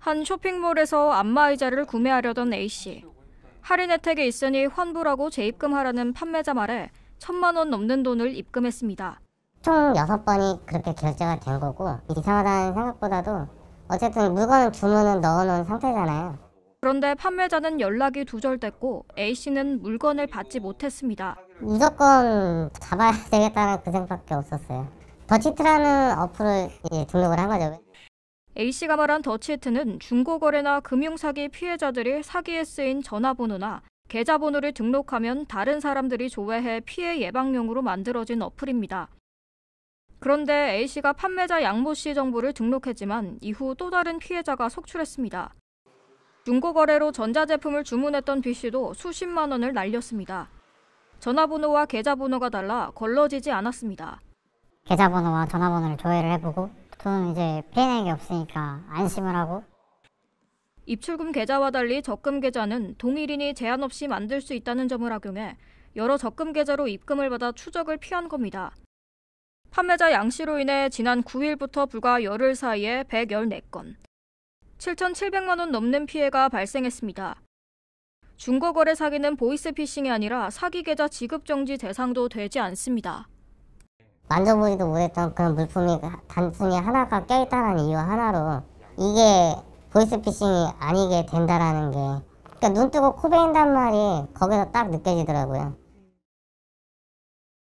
한 쇼핑몰에서 안마의자를 구매하려던 A씨. 할인 혜택이 있으니 환불하고 재입금하라는 판매자 말에 천만 원 넘는 돈을 입금했습니다. 총 6번이 그렇게 결제가 된 거고 이상하다는 생각보다도 어쨌든 물건을 주문은 넣어놓은 상태잖아요. 그런데 판매자는 연락이 두절됐고 A씨는 물건을 받지 못했습니다. 무조건 잡아야 되겠다는 그 생각밖에 없었어요. 더치트라는 어플을 등록을 한 거죠. A씨가 말한 더치트는 중고거래나 금융사기 피해자들이 사기에 쓰인 전화번호나 계좌번호를 등록하면 다른 사람들이 조회해 피해 예방용으로 만들어진 어플입니다. 그런데 A씨가 판매자 양모 씨 정보를 등록했지만 이후 또 다른 피해자가 속출했습니다. 중고거래로 전자제품을 주문했던 B씨도 수십만 원을 날렸습니다. 전화번호와 계좌번호가 달라 걸러지지 않았습니다. 계좌번호와 전화번호를 조회를 해보고 돈은 이제 팬에게 없으니까 안심을 하고 입출금 계좌와 달리 적금 계좌는 동일인이 제한 없이 만들 수 있다는 점을 악용해 여러 적금 계좌로 입금을 받아 추적을 피한 겁니다. 판매자 양 씨로 인해 지난 9일부터 불과 열흘 사이에 114건, 7,700만 원 넘는 피해가 발생했습니다. 중고거래 사기는 보이스피싱이 아니라 사기 계좌 지급 정지 대상도 되지 않습니다. 만져보지도 못했던 그런 물품이 그 단순히 하나가 껴있다는 이유 하나로 이게 보이스피싱이 아니게 된다라는 게 그러니까 눈 뜨고 코 베인단 말이 거기서 딱 느껴지더라고요.